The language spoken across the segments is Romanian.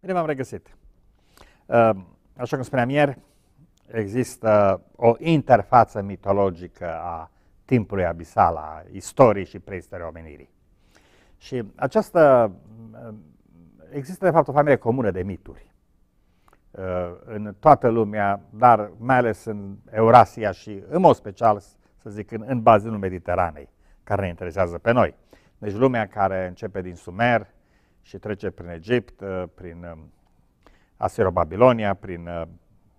Bine v-am regăsit. Ehm, așa cum spuneam ieri, există o interfață mitologică a timpului abisal, a istoriei și preistorii omenirii. Și această, ehm, există de fapt o familie comună de mituri ehm, în toată lumea, dar mai ales în Eurasia și în mod special, să zic, în, în bazinul Mediteranei, care ne interesează pe noi. Deci lumea care începe din Sumer, și trece prin Egipt, uh, prin um, Asiro-Babilonia, prin uh,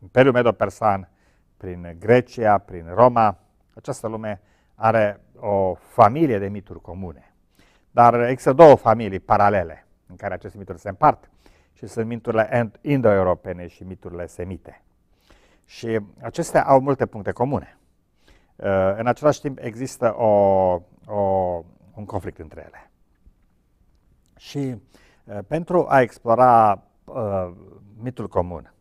Imperiul Medo-Persan, prin Grecia, prin Roma. Această lume are o familie de mituri comune. Dar există două familii paralele în care aceste mituri se împart și sunt miturile indo-europene și miturile semite. Și acestea au multe puncte comune. Uh, în același timp există o, o, un conflict între ele. Și uh, pentru a explora uh, mitul comun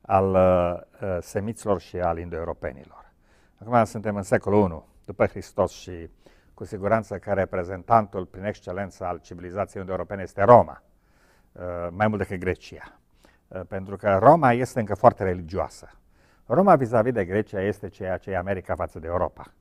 al uh, semiților și al indoeuropenilor. Acum suntem în secolul I după Hristos și cu siguranță că reprezentantul prin excelență al civilizației indoeuropene este Roma, uh, mai mult decât Grecia. Uh, pentru că Roma este încă foarte religioasă. Roma vis-a-vis de Grecia este ceea ce e America față de Europa.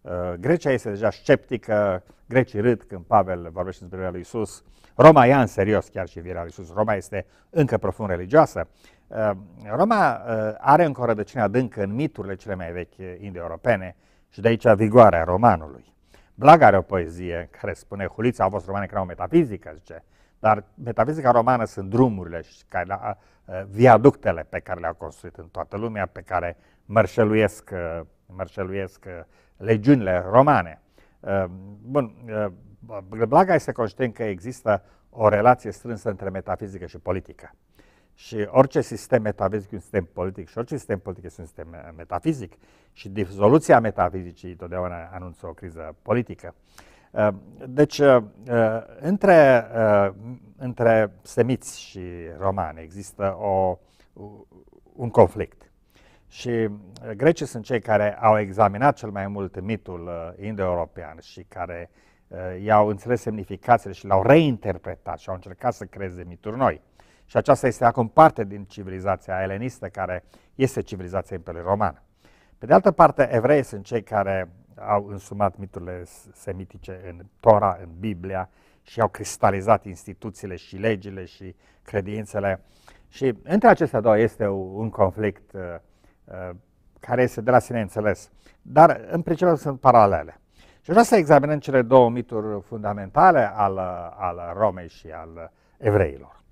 Uh, Grecia este deja sceptică, grecii râd când Pavel vorbește despre viața lui Isus. Roma ia în serios chiar și vira lui Isus. Roma este încă profund religioasă. Uh, Roma uh, are încă o rădăcină adâncă în miturile cele mai vechi indo-europene și de aici vigoarea romanului. Blag are o poezie care spune Hulița a fost romane era o metafizică, zice, dar metafizica romană sunt drumurile și care la, viaductele pe care le-au construit în toată lumea, pe care mărșeluiesc, mărșeluiesc legiunile romane. Uh, bun, uh, Blaga este conștient că există o relație strânsă între metafizică și politică. Și orice sistem metafizic este un sistem politic și orice sistem politic este un sistem metafizic și dizoluția metafizicii totdeauna anunță o criză politică. Uh, deci, între, între semiți și romani există o, un conflict. Și uh, grecii sunt cei care au examinat cel mai mult mitul uh, indo-european și care uh, i-au înțeles semnificațiile și l-au reinterpretat și au încercat să creeze mituri noi. Și aceasta este acum parte din civilizația elenistă, care este civilizația Imperiului Roman. Pe de altă parte, evreii sunt cei care au însumat miturile semitice în Tora, în Biblia și au cristalizat instituțiile și legile și credințele. Și între acestea două este un conflict uh, Uh, care este de la sine înțeles. Dar, în principiu, sunt paralele. Și vreau să examinăm cele două mituri fundamentale al, uh, al Romei și al evreilor.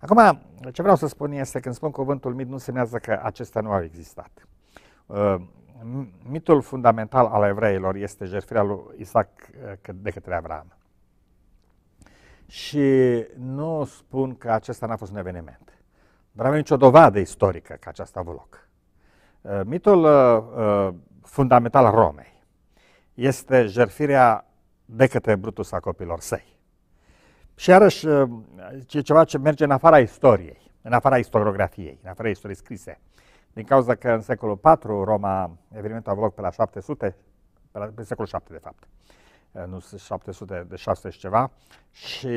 Acum, ce vreau să spun este, când spun cuvântul mit, nu semnează că acestea nu au existat. Uh, mitul fundamental al evreilor este jertfirea lui Isaac de către Avram. Și nu spun că acesta n-a fost un eveniment. Dar avem nicio dovadă istorică că aceasta a avut loc. Uh, mitul uh, uh, fundamental al Romei este jertfirea de către Brutus a copilor săi. Și iarăși e ceva ce merge în afara istoriei, în afara istoriografiei, în afara istoriei scrise. Din cauza că în secolul IV Roma, evenimentul a avut loc pe la 700, pe, la, pe secolul 7 de fapt, nu 700, de 600 și ceva, și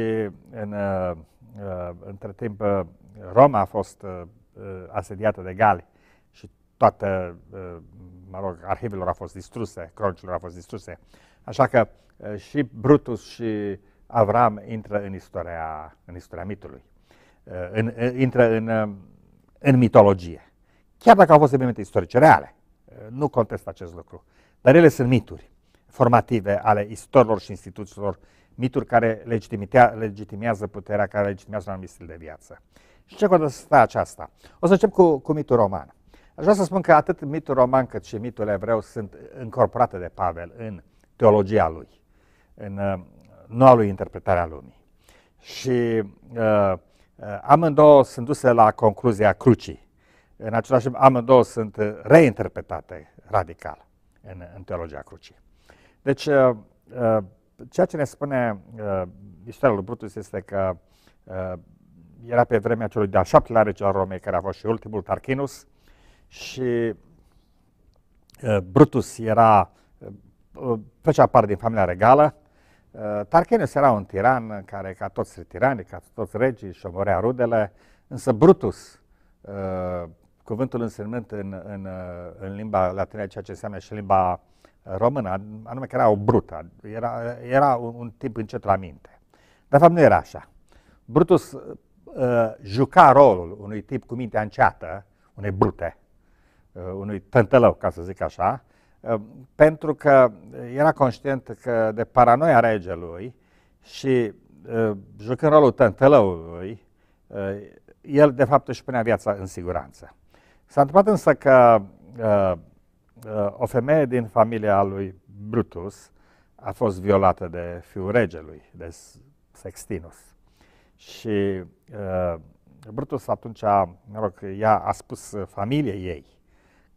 în, între timp Roma a fost asediată de gali toată, uh, mă rog, arhivelor a fost distruse, cronicilor a fost distruse. Așa că uh, și Brutus și Avram intră în istoria, în istoria mitului, uh, în, intră în, în mitologie. Chiar dacă au fost evenimente istorice reale, nu contest acest lucru, dar ele sunt mituri formative ale istorilor și instituțiilor, mituri care legitimează puterea, care legitimează un anumit stil de viață. Și ce contestă aceasta? O să încep cu, cu mitul roman. Aș vrea să spun că atât mitul roman cât și mitul evreu sunt încorporate de Pavel în teologia lui, în uh, noua lui interpretarea lumii. Și uh, uh, amândouă sunt duse la concluzia crucii. În același timp, amândouă sunt reinterpretate radical în, în teologia crucii. Deci, uh, uh, ceea ce ne spune uh, istoria lui Brutus este că uh, era pe vremea celui de-al șaptelea rege al Romei, care a fost și ultimul, Tarchinus, uh, și uh, Brutus era, uh, uh, făcea parte din familia regală, Tarchenius era un tiran care, ca toți tiranii, ca toți regii, și omorea rudele, însă Brutus, cuvântul însemnând în, în, în limba latină ceea ce înseamnă și limba română, anume că era o brută, era, era un, un tip încet la minte. De fapt nu era așa. Brutus uh, juca rolul unui tip cu mintea înceată, unei brute, Uh, unui tântălău, ca să zic așa, uh, pentru că era conștient că de paranoia regelui și uh, jucând rolul tântălăului, el de fapt își punea viața în siguranță. S-a întâmplat însă că o femeie din familia lui Brutus a fost violată de fiul regelui, de Sextinus. Și Brutus atunci, mă rog, ea a spus familiei ei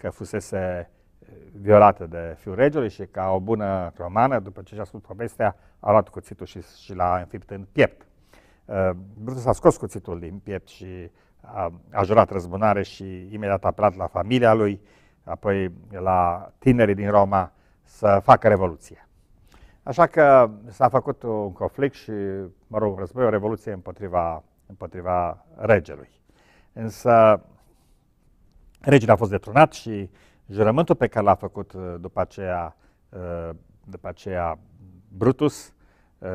că fusese eh, violată de fiul regelui și ca o bună romană, după ce și-a spus povestea, a luat cuțitul și, și l-a înfipt în piept. Eh, Brutus a scos cuțitul din piept și a, a jurat răzbunare și imediat a apelat la familia lui, apoi la tinerii din Roma să facă revoluție. Așa că s-a făcut un conflict și, mă rog, război, o revoluție împotriva, împotriva regelui. Însă Regele a fost detronat și jurământul pe care l-a făcut uh, după aceea, uh, după aceea Brutus uh,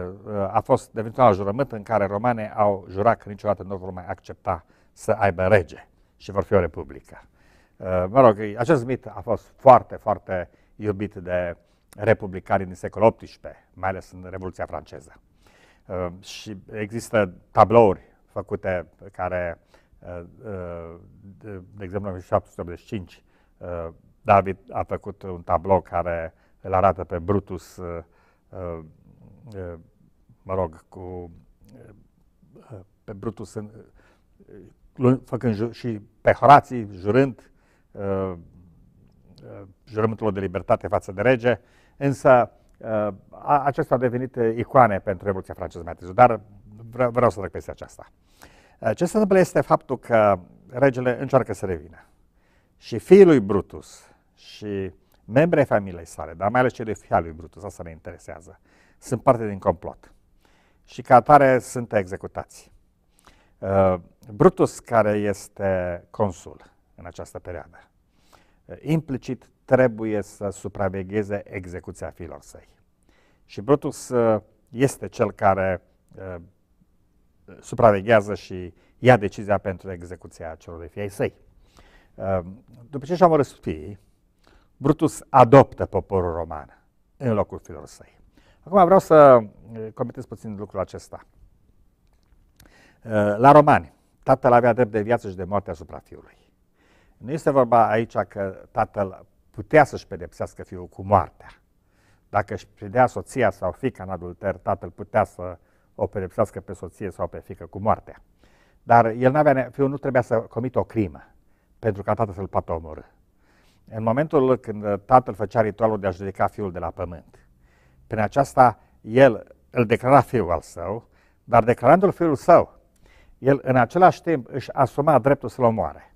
a fost devenit un jurământ în care romane au jurat că niciodată nu vor mai accepta să aibă rege și vor fi o republică. Mă rog, acest mit a fost foarte, foarte iubit de republicanii din secolul XVIII, mai ales în Revoluția franceză. Și există tablouri făcute care de, de exemplu, în 1785, uh, David a făcut un tablou care îl arată pe Brutus, uh, uh, mă rog, cu pe Brutus în, făcând și pe Horații, jurând jurământul de libertate față de rege, însă acestea au devenit icoane pentru Revoluția franceză dar vreau, vreau să trec peste aceasta. Eh, ce se întâmplă este faptul că regele încearcă să revină. Și fiul lui Brutus și membrii familiei sale, dar mai ales cei de fiul lui Brutus, asta ne interesează, sunt parte din complot. Și ca atare sunt executați. Eh, Brutus, care este consul în această perioadă, eh, implicit trebuie să supravegheze execuția fiilor săi. Și Brutus este cel care supraveghează și ia decizia pentru execuția celor de fiei săi. Ehm, după ce și a omorât fiii, Brutus adoptă poporul roman în locul fiilor săi. Acum vreau să eh, comentez puțin lucrul acesta. Eh, la romani, tatăl avea drept de viață și de moarte asupra fiului. Nu este vorba aici că tatăl putea să-și pedepsească fiul cu moartea. Dacă își predea soția sau fica în adulter, tatăl putea să o pedepsească pe soție sau pe fică cu moartea. Dar el avea fiul nu trebuia să comită o crimă pentru ca tatăl să-l poată omorâ. În momentul când tatăl făcea ritualul de a judeca fiul de la pământ, prin aceasta el îl declara fiul al său, dar declarându-l fiul său, el în același timp își asuma dreptul să-l omoare.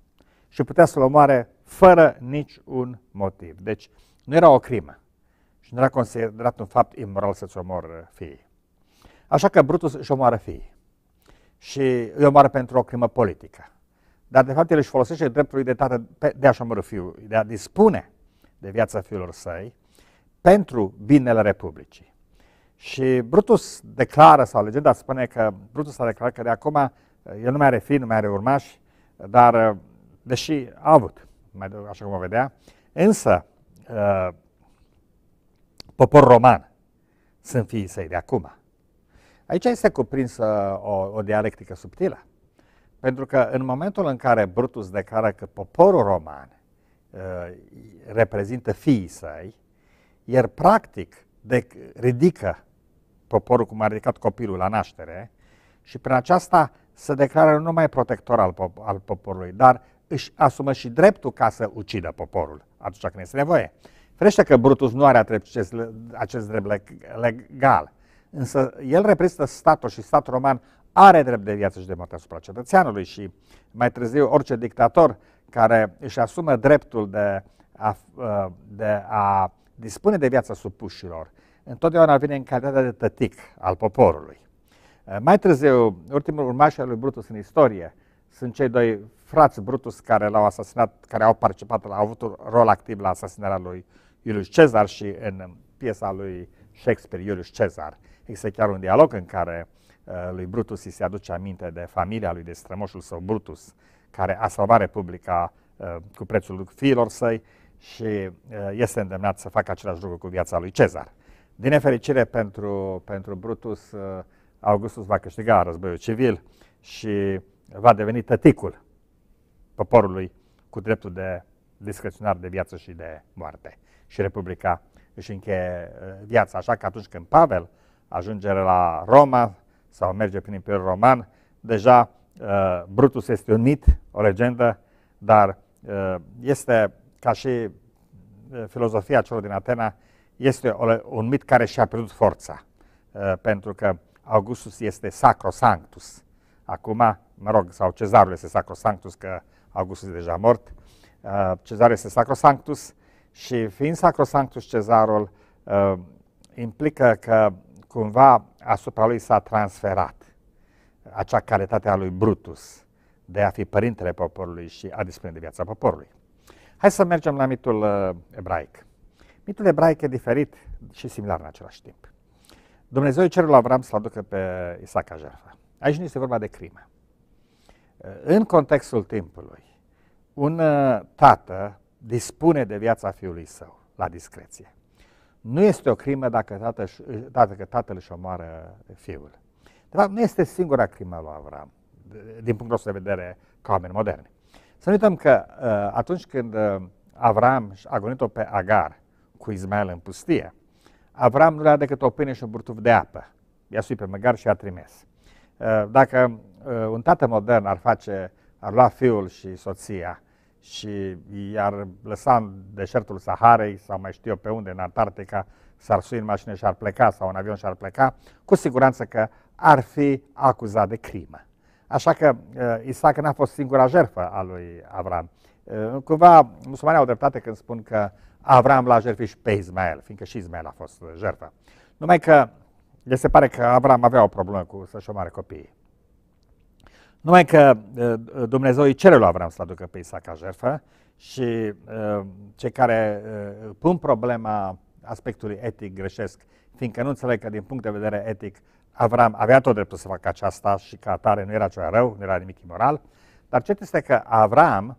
Și putea să-l omoare fără niciun motiv. Deci nu era o crimă și nu era considerat un fapt imoral să-ți omor uh, fiii. Așa că Brutus își omoară fiii și îi omoară pentru o crimă politică. Dar de fapt el își folosește dreptul de tată de a-și omoră fiul, de a dispune de viața fiilor săi pentru binele Republicii. Și Brutus declară, sau legenda spune că Brutus a declarat că de acum eh, el nu mai are fi, nu mai are urmași, dar eh, deși a avut, mai așa cum o vedea, însă eh, poporul roman sunt fiii săi de acum. Aici este cuprinsă o, o dialectică subtilă. Pentru că în momentul în care Brutus declară că poporul roman uh, reprezintă fiii săi, iar practic de, ridică poporul cum a ridicat copilul la naștere și prin aceasta se declară nu numai protector al, pop- al poporului, dar își asumă și dreptul ca să ucidă poporul atunci când este nevoie. Ferește că Brutus nu are acest, acest drept legal, Însă el reprezintă statul și statul roman are drept de viață și de moarte asupra cetățeanului și mai târziu orice dictator care își asumă dreptul de a, uh, de a dispune de viața supușilor, întotdeauna vine în calitatea de tătic al poporului. Uh, mai târziu, ultimul urmaș al lui Brutus în istorie sunt cei doi frați Brutus care l-au asasinat, care au participat, au avut un rol activ la asasinarea lui Iulius Cezar și în piesa lui Shakespeare, Iulius Cezar. Există chiar un dialog în care uh, lui Brutus îi se aduce aminte de familia lui, de strămoșul său Brutus, care a salvat Republica uh, cu prețul fiilor săi și uh, este îndemnat să facă același lucru cu viața lui Cezar. Din nefericire pentru, pentru Brutus, Augustus va câștiga războiul civil și va deveni tăticul poporului cu dreptul de discreționar de viață și de moarte. Și Republica își încheie viața. Așa că atunci când Pavel ajungere la Roma sau merge prin Imperiul Roman, deja uh, Brutus este un mit, o legendă, dar uh, este ca și uh, filozofia celor din Atena, este o, un mit care și-a pierdut forța, uh, pentru că Augustus este sacrosanctus. Acum, mă rog, sau cezarul este sacrosanctus, că Augustus e deja mort, uh, cezarul este sacrosanctus și fiind sacrosanctus cezarul, uh, implică că cumva asupra lui s-a transferat acea calitate a lui Brutus de a fi părintele poporului și a dispune de viața poporului. Hai să mergem la mitul uh, ebraic. Mitul ebraic e diferit și similar în același timp. Dumnezeu cerul la Avram să-l aducă pe Isaac a jertfă. Aici nu este vorba de crimă. Uh, în contextul timpului, un uh, tată dispune de viața fiului său la discreție nu este o crimă dacă tatăl, dacă tatăl își omoară fiul. De fapt, nu este singura crimă lui Avram, din punctul nostru de vedere ca oameni moderni. Să nu uităm că uh, atunci când uh, Avram a gonit-o pe Agar cu Ismael în pustie, Avram nu le-a decât o pâine și un burtuf de apă. I-a sui pe măgar și a trimis. Uh, dacă un tată modern ar face, ar lua fiul și soția și i-ar lăsa în deșertul Saharei sau mai știu eu pe unde, în Antarctica, s-ar sui în mașină și ar pleca sau în avion și ar pleca, cu siguranță că ar fi acuzat de crimă. Așa că uh, Isaac n-a fost singura jertfă a lui Avram. Uh, cumva musulmanii au dreptate când spun că Avram l-a jertfit și pe Ismael, fiindcă și Ismael a fost uh, jertfă. Numai că le se pare că Avram avea o problemă cu să-și omoare copiii. Numai că uh, uh, Dumnezeu îi cere lui Avram să aducă pe Isaac ca jertfă și uh, cei care pun problema aspectului etic greșesc, fiindcă nu înțeleg că din punct de vedere etic Avram avea tot dreptul să facă aceasta și ca atare nu era ceva rău, nu era nimic imoral, dar cert este că Avram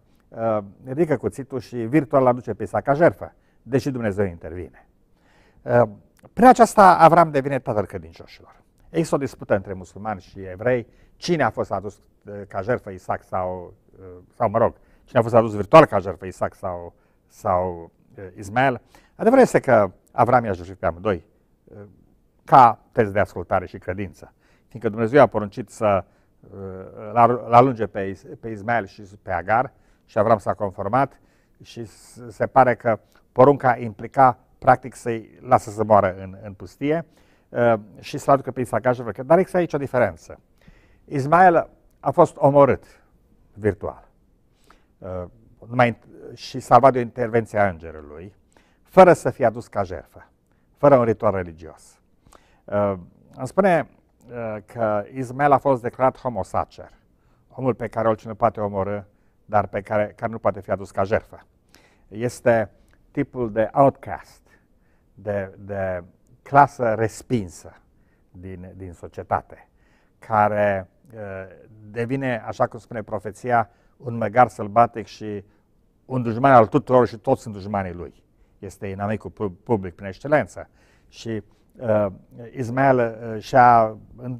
ridică cuțitul și virtual aduce pe Isaac ca jertfă, deși Dumnezeu intervine. prin aceasta Avram devine tatăl credincioșilor. Există o dispută între musulmani și evrei, cine a fost adus eh, ca jertfă Isaac sau, eh, sau mă rog, cine a fost adus virtual ca jertfă Isaac sau, sau eh, Ismael. Adevărul este că Avram i-a jertfit pe amândoi ca test de ascultare și credință. Fiindcă Dumnezeu a poruncit să l alunge pe, pe Ismael și pe Agar și Avram s-a conformat și se pare că porunca implica practic să-i lasă să moară în, în pustie Ehm, și să-l aducă pe Isaac că Dar există aici o diferență. Ismael a fost omorât virtual ehm, numai, și salvat de o intervenție a îngerului, fără să fie adus ca jertfă, fără un ritual religios. Ehm, îmi spune că Ismael a fost declarat homosacer, omul pe care oricine poate omorâ, dar pe care, care nu poate fi adus ca jertfă. Este tipul de outcast, de, de clasă respinsă din, din societate, care eh, devine, așa cum spune profeția, un măgar sălbatic și un dușman al tuturor și toți sunt dușmanii lui. Este inamicul public prin excelență. Și uh, Ismael uh, și-a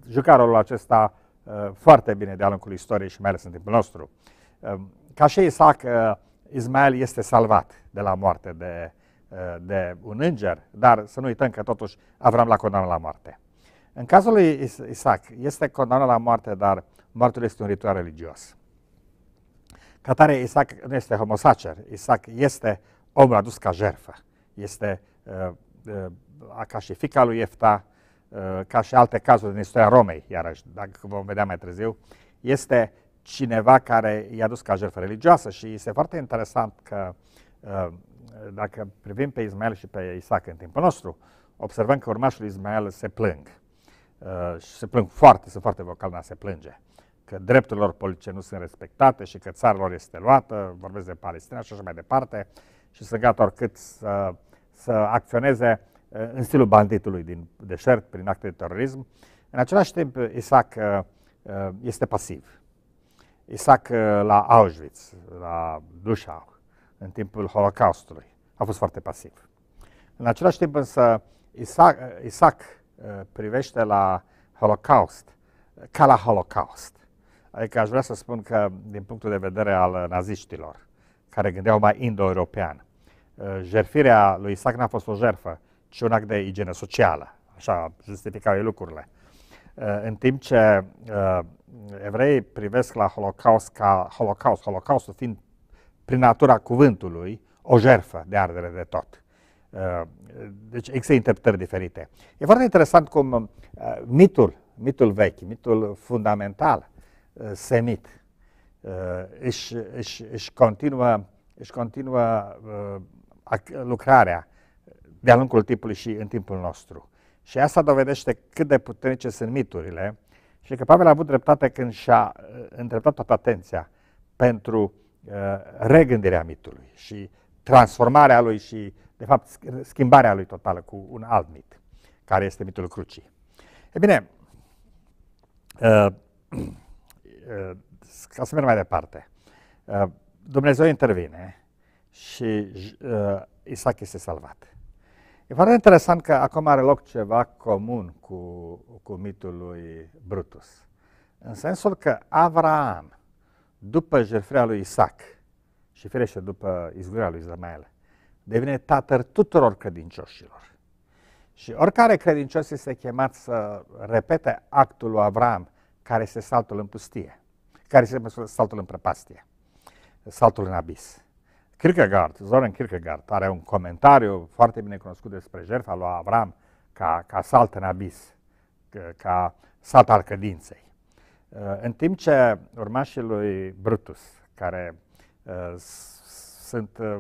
jucat rolul acesta uh, foarte bine de-a lungul istoriei și mai ales în timpul nostru. Uh, ca și Isaac, uh, Ismael este salvat de la moarte de, Eh, de un înger, dar să nu uităm că totuși Avram l-a condamnat la moarte. În cazul lui Isaac, este condamnat la moarte, dar moartul este un ritual religios. Ca tare, Isaac nu este homosacer, Isaac este omul adus ca jertfă. Este uh, uh, ca și fica lui Efta, uh, ca și alte cazuri din istoria Romei, iarăși, dacă vom vedea mai târziu, este cineva care i-a dus ca jertfă religioasă și este foarte interesant că uh, dacă privim pe Ismael și pe Isaac în timpul nostru, observăm că urmașii lui Ismael se plâng. Uh, și se plâng foarte, sunt foarte vocal dar se plânge. Că drepturile lor politice nu sunt respectate și că țara lor este luată, vorbesc de Palestina și așa mai departe, și sunt gata oricât să, să acționeze uh, în stilul banditului din deșert, prin acte de terorism. În același timp, Isaac uh, uh, este pasiv. Isaac la Auschwitz, la Dușau, în timpul Holocaustului. A fost foarte pasiv. În același timp însă Isaac, Isaac uh, privește la Holocaust ca la Holocaust. Adică aș vrea să spun că din punctul de vedere al naziștilor, care gândeau mai indo-european, uh, jerfirea lui Isaac n-a fost o jerfă, ci un act de igienă socială. Așa justificau ei lucrurile. Uh, în timp ce evreii privesc la Holocaust ca Holocaust, Holocaustul fiind prin natura cuvântului, o jerfă de ardere de tot. Uh, deci există interpretări diferite. E foarte interesant cum uh, mitul, mitul vechi, mitul fundamental uh, semit, își, își, își continuă, își continuă lucrarea de-a lungul timpului și în timpul nostru. Și asta dovedește cât de puternice sunt miturile și că Pavel a avut dreptate când și-a îndreptat toată atenția pentru Uh, regândirea mitului și transformarea lui și, de fapt, schimbarea lui totală cu un alt mit, care este mitul crucii. E bine, uh, uh, ca să merg mai departe, Dumnezeu intervine și Isaac este salvat. E foarte interesant că acum are loc ceva comun cu, cu mitul lui Brutus. În sensul că Avraam după jertfirea lui Isaac și ferește după izgurea lui Ismael, devine tatăl tuturor credincioșilor. Și oricare credincios este chemat să repete actul lui Avram, care este saltul în pustie, care este saltul în prăpastie, saltul în abis. Kierkegaard, Zoran Kierkegaard, are un comentariu foarte bine cunoscut despre jertfa lui Avram ca, ca salt în abis, ca salt al credinței. În timp ce urmașii lui Brutus, care uh, sunt uh,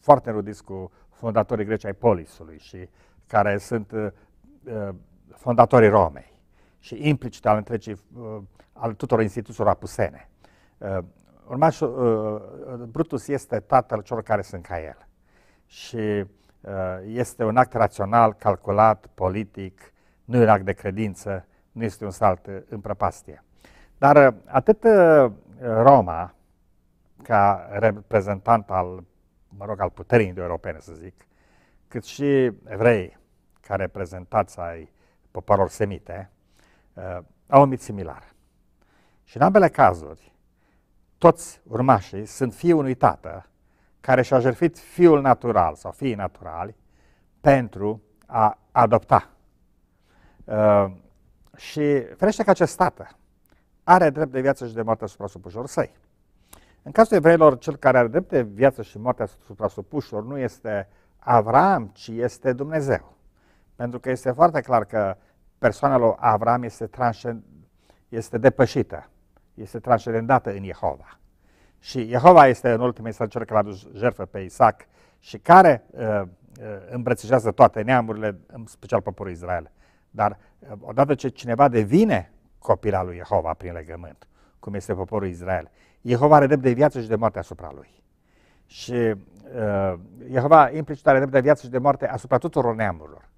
foarte înrudiți cu fondatorii greci ai polisului și care sunt uh, fondatorii Romei și implicit al întregii, al tuturor instituțiilor apusene. Urmașul, Brutus este tatăl celor care sunt ca el și este un act rațional, calculat, politic, nu e un act de credință, nu este un salt în prăpastie. Dar uh, atât uh, Roma, ca reprezentant al, mă rog, al puterii indo-europene, să zic, cât și evrei, ca reprezentanți ai poporilor semite, uh, au un mit similar. Și în ambele cazuri, toți urmașii sunt fii unui tată care și-a jertfit fiul natural sau fiii naturali pentru a adopta. Uh, și ferește că acest tată are drept de viață și de moarte asupra supușor săi. În cazul evreilor, cel care are drept de viață și moarte asupra supușor nu este Avram, ci este Dumnezeu. Pentru că este foarte clar că persoana lui Avram este, transcend, este depășită, este transcendentată în Jehova. Și Jehova este în ultimul instant cel care a adus jertfă pe Isaac și care uh, uh, îmbrățișează toate neamurile, în special poporul Israel. Dar uh, odată ce cineva devine copil al lui Jehova prin legământ, cum este poporul Israel. Jehova are drept de viață și de moarte asupra lui. Și uh, Jehova implicit are drept de viață și de moarte asupra tuturor neamurilor.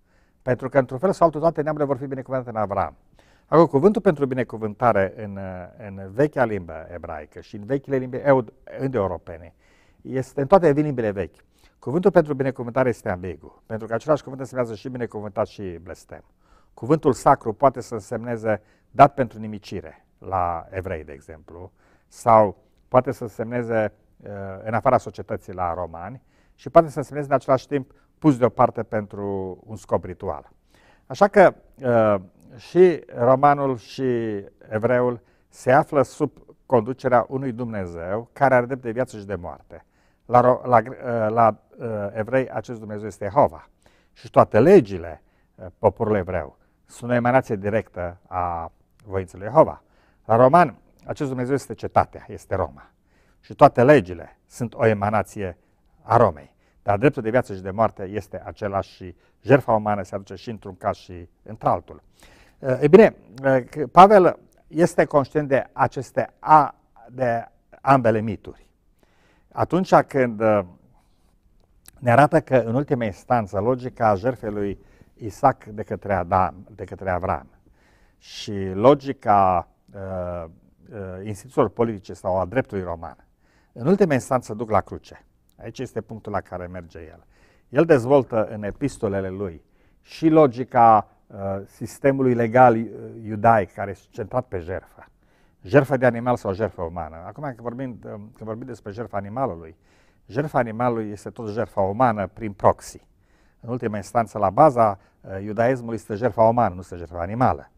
Pentru că într-un fel sau altul toate neamurile vor fi binecuvântate în Avram. Acum, cuvântul pentru binecuvântare în, uh, în vechea limbă ebraică și în vechile limbi indo-europene este în toate limbile vechi. Cuvântul pentru binecuvântare este ambigu, pentru că același cuvânt însemnează și binecuvântat și blestem. Cuvântul sacru poate să însemneze dat pentru nimicire la evrei, de exemplu, sau poate să semneze uh, în afara societății la romani și poate să semneze în același timp pus deoparte pentru un scop ritual. Așa că uh, și romanul și evreul se află sub conducerea unui Dumnezeu care are drept de viață și de moarte. La, la, uh, la evrei acest Dumnezeu este Jehova și toate legile poporului evreu sunt o emanație directă a voinței lui Jehova. La roman, acest Dumnezeu este cetatea, este Roma. Și toate legile sunt o emanație a Romei. Dar dreptul de viață și de moarte este același și jertfa umană se aduce și într-un caz și într-altul. Eh, e bine, eh, Pavel este conștient de aceste a, de ambele mituri. Atunci când eh, ne arată că în ultima instanță logica jertfei lui Isaac de către, Adam, de către Avram și logica uh, uh, instituțiilor politice sau a dreptului roman, în ultima instanță duc la cruce. Aici este punctul la care merge el. El dezvoltă în epistolele lui și logica uh, sistemului legal uh, iudaic care este centrat pe jertfă. Jertfă de animal sau jertfă umană. Acum când vorbim, uh, când vorbim despre jertfa animalului, jertfa animalului este tot jertfa umană prin proxy. În ultima instanță, la baza uh, iudaismului este jertfa umană, nu este jertfa animală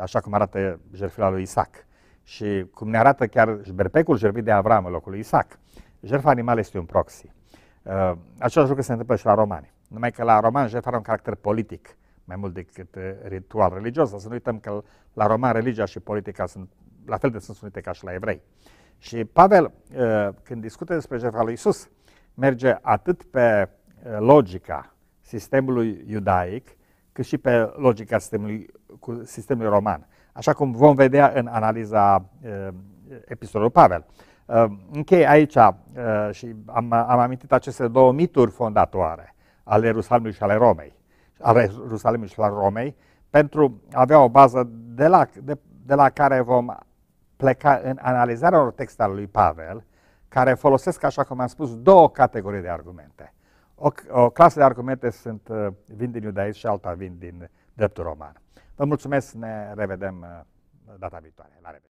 așa cum arată jertfila lui Isaac și cum ne arată chiar șberpecul jertfit de Avram în locul lui Isaac. Jertfa animal este un proxy. Uh, același lucru se întâmplă și la romani. Numai că la romani jertfa are un caracter politic mai mult decât uh, ritual religios. Să nu uităm că la romani religia și politica sunt la fel de sunt sunite ca și la evrei. Și Pavel, uh, când discută despre jertfa lui Isus, merge atât pe uh, logica sistemului iudaic, cât și pe logica sistemului, cu sistemului roman. Așa cum vom vedea în analiza uh, episodului Pavel. Uh, închei aici uh, și am, am amintit aceste două mituri fondatoare ale Ierusalimului și ale Romei, ale Ierusalimului și ale Romei, pentru a avea o bază de la, de, de la care vom pleca în analizarea unor texte ale lui Pavel, care folosesc, așa cum am spus, două categorii de argumente. O, o clasă de argumente sunt, uh, vin din iudaism și alta vin din dreptul roman. Vă mulțumesc, ne revedem uh, data viitoare. La revedere!